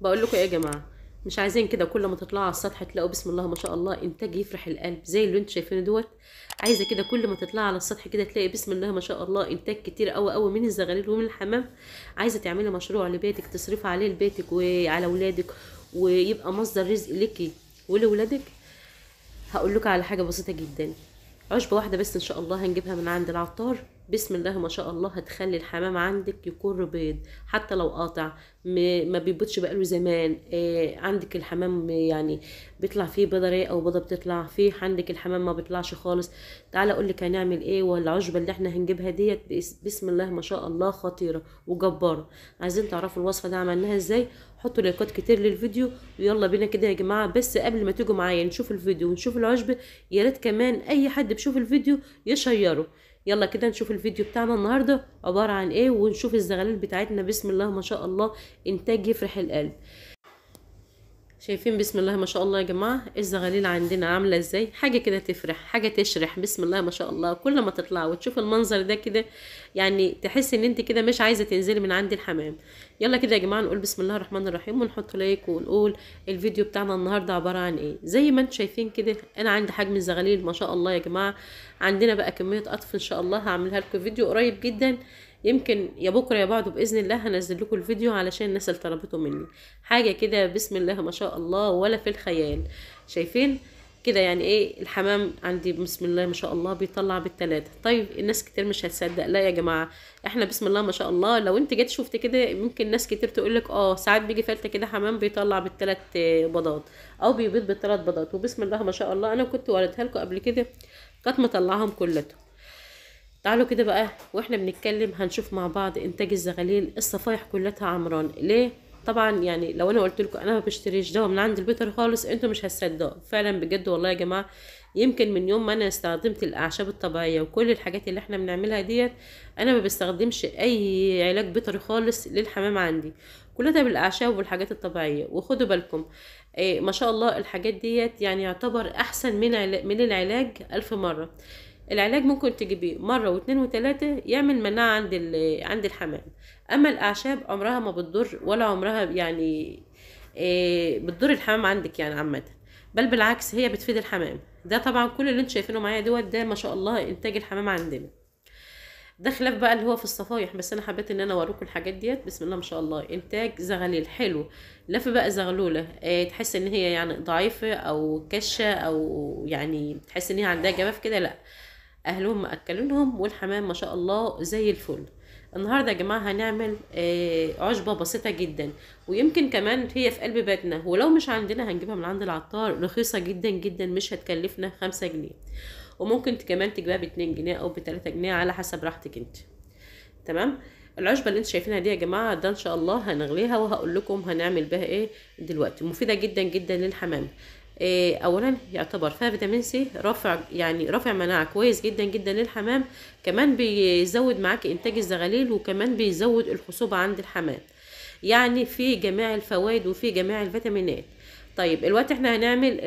بقول لكم ايه يا جماعه مش عايزين كده كل ما تطلعوا على السطح تلاقوا بسم الله ما شاء الله انتاج يفرح القلب زي اللي انتوا شايفينه دوت عايزه كده كل ما تطلع على السطح كده تلاقي بسم الله ما شاء الله انتاج كتير قوي قوي من الزغاليل ومن الحمام عايزه تعملي مشروع لبيتك تصرفي عليه لبيتك وعلى ولادك ويبقى مصدر رزق ليكي ولولادك هقول لكم على حاجه بسيطه جدا عشبه واحده بس ان شاء الله هنجيبها من عند العطار بسم الله ما شاء الله هتخلي الحمام عندك يكون بيض حتى لو قاطع ما بيبيضش بقاله زمان آه عندك الحمام يعني بيطلع فيه بيضه رايقه وبيضه بتطلع فيه عندك الحمام ما بيطلعش خالص تعالى اقول لك هنعمل ايه والعشبه اللي احنا هنجيبها ديت بسم الله ما شاء الله خطيره وجباره عايزين تعرفوا الوصفه دي عملناها ازاي حطوا لايكات كتير للفيديو ويلا بينا كده يا جماعه بس قبل ما تيجوا معايا نشوف الفيديو ونشوف العشب يا ريت كمان اي حد بيشوف الفيديو يشيره يلا كده نشوف الفيديو بتاعنا النهارده عباره عن ايه ونشوف الزغلول بتاعتنا بسم الله ما شاء الله انتاج يفرح القلب شايفين بسم الله ما شاء الله يا جماعه الزغاليل عندنا عامله ازاي حاجه كده تفرح حاجه تشرح بسم الله ما شاء الله كل ما تطلع وتشوف المنظر ده كده يعني تحس ان انت كده مش عايزه تنزلي من عند الحمام يلا كده يا جماعه نقول بسم الله الرحمن الرحيم ونحط لايك ونقول الفيديو بتاعنا النهارده عباره عن ايه زي ما انت شايفين كده انا عندي حجم الزغاليل ما شاء الله يا جماعه عندنا بقى كميه قطف ان شاء الله هعملها لكم فيديو قريب جدا يمكن يا بكره يا بعده باذن الله هنزل لكم الفيديو علشان الناس اللي طلبته مني حاجه كده بسم الله ما شاء الله ولا في الخيال شايفين كده يعني ايه الحمام عندي بسم الله ما شاء الله بيطلع بالتلاتة طيب الناس كتير مش هتصدق لا يا جماعة احنا بسم الله ما شاء الله لو انت جيت شفت كده ممكن ناس كتير تقولك اه ساعات بيجي فلتة كده حمام بيطلع بالتلات بيضات او بيبيض بالتلات بيضات وبسم الله ما شاء الله انا كنت وردها لكم قبل كده كانت مطلعهم كلتهم تعالوا كده بقى واحنا بنتكلم هنشوف مع بعض انتاج الزغاليل الصفايح كلها عمران ليه طبعا يعني لو انا قلت لكم انا ما بشتريش دواء من عند البيتر خالص انتوا مش هتصدقوا فعلا بجد والله يا جماعه يمكن من يوم ما انا استخدمت الاعشاب الطبيعيه وكل الحاجات اللي احنا بنعملها ديت انا ما بستخدمش اي علاج بيطري خالص للحمام عندي كلها بالاعشاب والحاجات الطبيعيه وخدوا بالكم إيه ما شاء الله الحاجات ديت يعني يعتبر احسن من من العلاج الف مره العلاج ممكن تجيبيه مرة واتنين وتلاتة يعمل مناعة عند عند الحمام أما الأعشاب عمرها ما بتضر ولا عمرها يعني إيه بتضر الحمام عندك يعني عامة بل بالعكس هي بتفيد الحمام ده طبعا كل اللي انتوا شايفينه معايا دوت ده ما شاء الله انتاج الحمام عندنا ده خلاف بقى اللي هو في الصفايح بس انا حبيت ان انا اوريكم الحاجات ديت بسم الله ما شاء الله انتاج زغليل حلو لف بقى زغلوله ايه تحس ان هي يعني ضعيفه او كشه او يعني تحس ان هي عندها جفاف كده لا اهلهم مأكلينهم والحمام ما شاء الله زي الفل النهارده يا جماعه هنعمل آه، عشبه بسيطه جدا ويمكن كمان هي في قلب بيتنا ولو مش عندنا هنجيبها من عند العطار رخيصه جدا جدا مش هتكلفنا خمسة جنيه وممكن كمان تجيبها باتنين جنيه او ب جنيه على حسب راحتك انت تمام العشبه اللي انتوا شايفينها دي يا جماعه ده ان شاء الله هنغليها وهقول لكم هنعمل بها ايه دلوقتي مفيده جدا جدا للحمام إيه، اولا يعتبر فيها فيتامين سي رافع يعني رافع مناعه كويس جدا جدا للحمام كمان بيزود معاك انتاج الزغاليل وكمان بيزود الخصوبه عند الحمام يعني في جميع الفوائد وفي جميع الفيتامينات طيب الوقت احنا هنعمل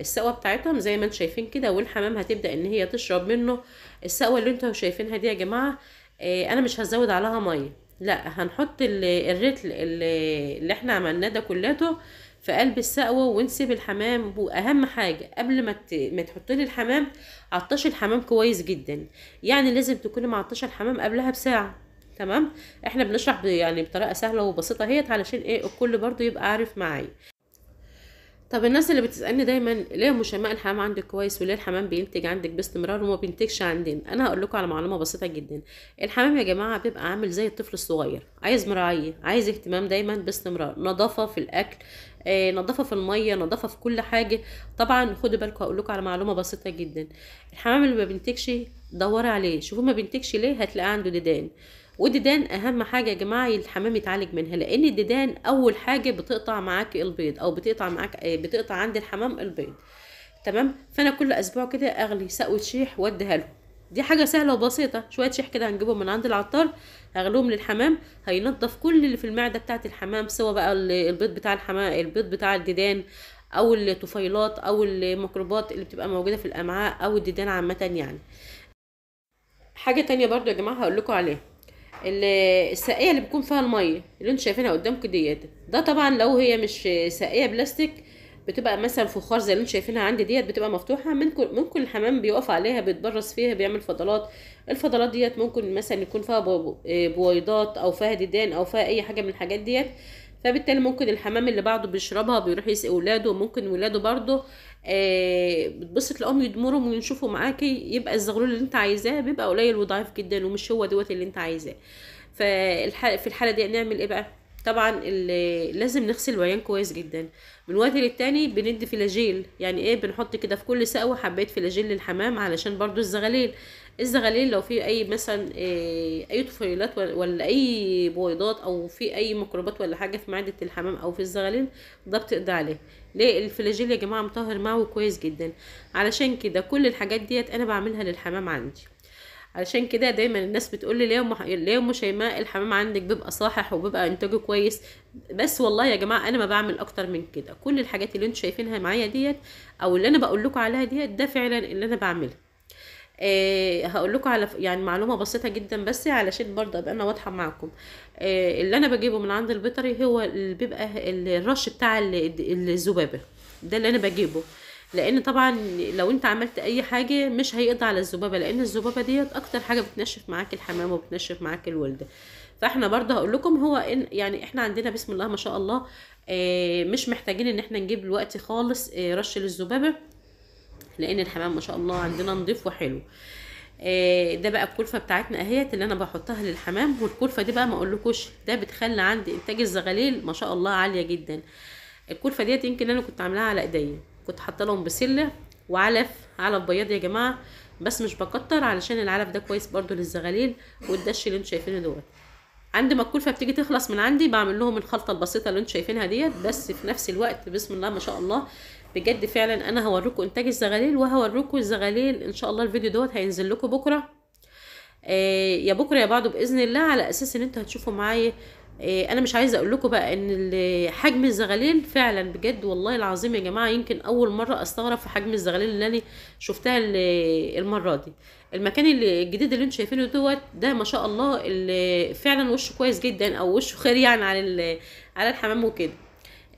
السقوه بتاعتهم زي ما انتم شايفين كده والحمام هتبدا ان هي تشرب منه السقوه اللي انتم شايفينها دي يا جماعه إيه، انا مش هزود عليها ميه لا هنحط الرتل اللي, اللي احنا عملناه ده كلاته في قلب السقوه ونسيب الحمام واهم حاجه قبل ما ما تحطي الحمام عطشي الحمام كويس جدا يعني لازم تكوني معطشه الحمام قبلها بساعه تمام احنا بنشرح يعني بطريقه سهله وبسيطه اهيت علشان ايه الكل برضو يبقى عارف معايا طب الناس اللي بتسالني دايما ليه مشماء الحمام عندك كويس وليه الحمام بينتج عندك باستمرار وما بينتجش عندنا انا هقول لكم على معلومه بسيطه جدا الحمام يا جماعه بيبقى عامل زي الطفل الصغير عايز مراعيه عايز اهتمام دايما باستمرار نظافه في الاكل آه، نظافه في الميه نظافه في كل حاجه طبعا خدوا بالكم هقول لكم على معلومه بسيطه جدا الحمام اللي ما بينتجش دوري عليه شوفوا ما بينتجش ليه هتلاقيه عنده ديدان والديدان اهم حاجه يا جماعه الحمام يتعالج منها لان الديدان اول حاجه بتقطع معاك البيض او بتقطع معاك آه، بتقطع عند الحمام البيض تمام فانا كل اسبوع كده اغلي سقوه شيح واديها له دي حاجه سهله وبسيطه شويه شيح كده هنجيبهم من عند العطار هغلوهم للحمام هينضف كل اللي في المعده بتاعه الحمام سواء بقى البيض بتاع الحمام البيض بتاع الديدان او الطفيلات او الميكروبات اللي بتبقى موجوده في الامعاء او الديدان عامه يعني حاجه تانية برضو يا جماعه هقول لكم عليها الساقيه اللي بيكون فيها الميه اللي انتوا شايفينها قدامكم ديت ده طبعا لو هي مش ساقيه بلاستيك بتبقى مثلا فخار زي اللي انتوا شايفينها عندي ديت بتبقى مفتوحه ممكن ممكن الحمام بيقف عليها بيتبرز فيها بيعمل فضلات الفضلات ديت ممكن مثلا يكون فيها بويضات او فيها ديدان او فيها اي حاجه من الحاجات ديت فبالتالي ممكن الحمام اللي بعده بيشربها بيروح يسقي ولاده ممكن ولاده برضه بتبسط آه، بتبص تلاقيهم يدمرهم وينشفوا معاكي يبقى الزغلول اللي انت عايزاه بيبقى قليل وضعيف جدا ومش هو دوت اللي انت عايزاه في الحاله دي نعمل ايه بقى طبعا لازم نغسل العيان كويس جدا من وقت للتاني بندي فلاجيل يعني ايه بنحط كده في كل سقوه حبايه فلاجيل للحمام علشان برضو الزغاليل الزغاليل لو في اي مثلا آه، اي طفيلات ولا اي بويضات او في اي ميكروبات ولا حاجه في معده الحمام او في الزغاليل ده بتقضي عليه ليه الفلاجيل يا جماعه مطهر معه كويس جدا علشان كده كل الحاجات ديت انا بعملها للحمام عندي علشان كده دايما الناس بتقول لي ليه ام شيماء الحمام عندك بيبقى صاحح وبيبقى انتاجه كويس بس والله يا جماعه انا ما بعمل اكتر من كده كل الحاجات اللي انتوا شايفينها معايا ديت او اللي انا بقول لكم عليها ديت ده فعلا اللي انا بعملها آه هقول لكم على يعني معلومه بسيطه جدا بس علشان برضه ابقى انا واضحه معاكم آه اللي انا بجيبه من عند البيطري هو اللي بيبقى الرش بتاع الذبابه ده اللي انا بجيبه لان طبعا لو انت عملت اي حاجه مش هيقضي على الذبابه لان الذبابه ديت اكتر حاجه بتنشف معاك الحمام وبتنشف معاك الولد فاحنا برضه هقول لكم هو إن يعني احنا عندنا بسم الله ما شاء الله آه، مش محتاجين ان احنا نجيب دلوقتي خالص آه، رش للذبابه لان الحمام ما شاء الله عندنا نضيف وحلو آه، ده بقى الكلفه بتاعتنا اهيت اللي انا بحطها للحمام والكلفه دي بقى ما اقولكوش ده بتخلي عندي انتاج الزغاليل ما شاء الله عاليه جدا الكلفه ديت يمكن انا كنت عاملاها على ايديا كنت حاطه لهم بسله وعلف علف بياض يا جماعه بس مش بكتر علشان العلف ده كويس برضو للزغاليل والدش اللي انتم شايفينه دوت عند ما الكلفه بتيجي تخلص من عندي بعمل لهم الخلطه البسيطه اللي انتم شايفينها ديت بس في نفس الوقت بسم الله ما شاء الله بجد فعلا انا هوريكم انتاج الزغاليل وهوريكم الزغاليل ان شاء الله الفيديو دوت هينزل لكم بكره آه يا بكره يا بعده باذن الله على اساس ان انتوا هتشوفوا معايا آه انا مش عايزه اقول لكم بقى ان حجم الزغاليل فعلا بجد والله العظيم يا جماعه يمكن اول مره استغرب في حجم الزغاليل اللي انا شفتها المره دي المكان الجديد اللي انتوا شايفينه دوت ده ما شاء الله فعلا وشه كويس جدا او وشه خير يعني على على الحمام وكده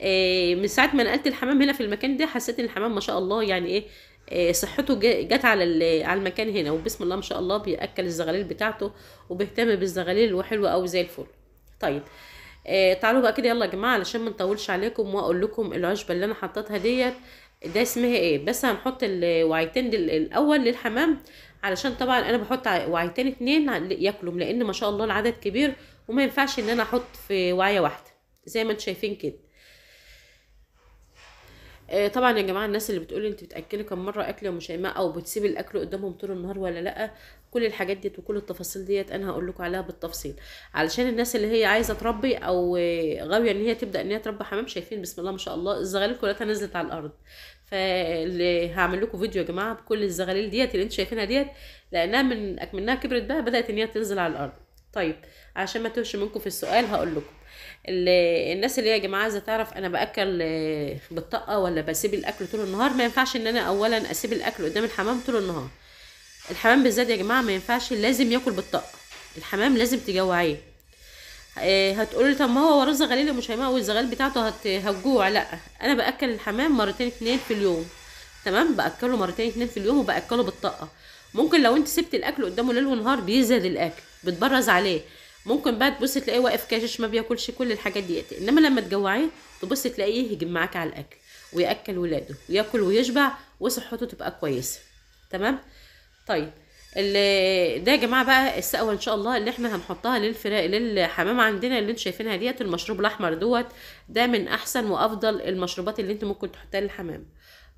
آه، من ساعه ما نقلت الحمام هنا في المكان ده حسيت ان الحمام ما شاء الله يعني ايه آه، صحته جت على على المكان هنا وبسم الله ما شاء الله بياكل الزغاليل بتاعته وبيهتم بالزغاليل وحلو قوي زي الفل طيب آه، تعالوا بقى كده يلا يا جماعه علشان ما نطولش عليكم واقول لكم العشبه اللي انا حطيتها ديت ده اسمها ايه بس هنحط الوعيتين الاول للحمام علشان طبعا انا بحط وعيتين اتنين ياكلهم لان ما شاء الله العدد كبير وما ينفعش ان انا احط في وعيه واحده زي ما انتم شايفين كده آه، طبعا يا جماعه الناس اللي بتقول انت بتاكلي كم مره اكل يوم شيماء او بتسيب الاكل قدامهم طول النهار ولا لا كل الحاجات ديت وكل التفاصيل ديت انا هقول لكم عليها بالتفصيل علشان الناس اللي هي عايزه تربي او غاويه ان هي تبدا ان هي تربي حمام شايفين بسم الله ما شاء الله الزغاليل كلها نزلت على الارض فاللي هعمل لكم فيديو يا جماعه بكل الزغاليل ديت اللي انت شايفينها ديت لانها من اكملناها كبرت بقى بدات ان هي تنزل على الارض طيب عشان ما توش منكم في السؤال هقول لكم الناس اللي هي يا جماعه عايزه تعرف انا باكل آه، بالطاقه ولا بسيب الاكل طول النهار ما ينفعش ان انا اولا اسيب الاكل قدام الحمام طول النهار الحمام بالذات يا جماعه ما ينفعش لازم ياكل بالطاقه الحمام لازم تجوعيه آه، هتقولي طب ما هو رز غليل مش مشيماء والزغال بتاعته هتجوع لا انا باكل الحمام مرتين اتنين في اليوم تمام باكله مرتين اتنين في اليوم وباكله بالطاقه ممكن لو انت سبت الاكل قدامه ليل ونهار بيزهد الاكل بتبرز عليه ممكن بقى تبص تلاقيه واقف كاشش ما بياكلش كل الحاجات ديت انما لما تجوعيه تبص تلاقيه يجيب معاك على الاكل وياكل ولاده وياكل ويشبع وصحته تبقى كويسه تمام طيب ده يا جماعه بقى السقوه ان شاء الله اللي احنا هنحطها للفراخ للحمام عندنا اللي انتم شايفينها ديت المشروب الاحمر دوت ده من احسن وافضل المشروبات اللي انت ممكن تحطها للحمام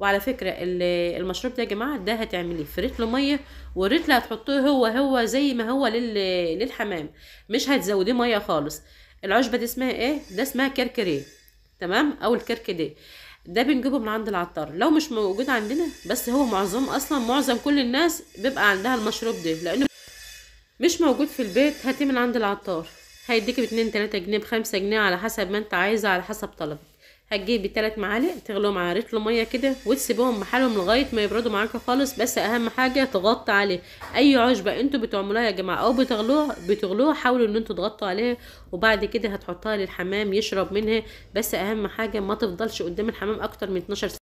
وعلى فكره المشروب ده يا جماعه ده هتعمليه فريت له ميه والريت اللي هتحطيه هو هو زي ما هو للحمام مش هتزوديه ميه خالص العشبه دي اسمها ايه ده اسمها كركريه تمام او الكركديه ده بنجيبه من عند العطار لو مش موجود عندنا بس هو معظم اصلا معظم كل الناس بيبقى عندها المشروب ده لانه مش موجود في البيت هاتيه من عند العطار هيديكي باتنين تلاتة جنيه بخمسة جنيه على حسب ما انت عايزة على حسب طلبك هتجيبي ثلاث معالق تغليهم على رطل ميه كده وتسيبوهم محلهم لغايه ما يبردوا معاك خالص بس اهم حاجه تغطي عليه اي عشبه انتوا بتعملوها يا جماعه او بتغلوها بتغلوها حاولوا ان انتوا تغطوا عليها وبعد كده هتحطها للحمام يشرب منها بس اهم حاجه ما تفضلش قدام الحمام اكتر من 12 ساعه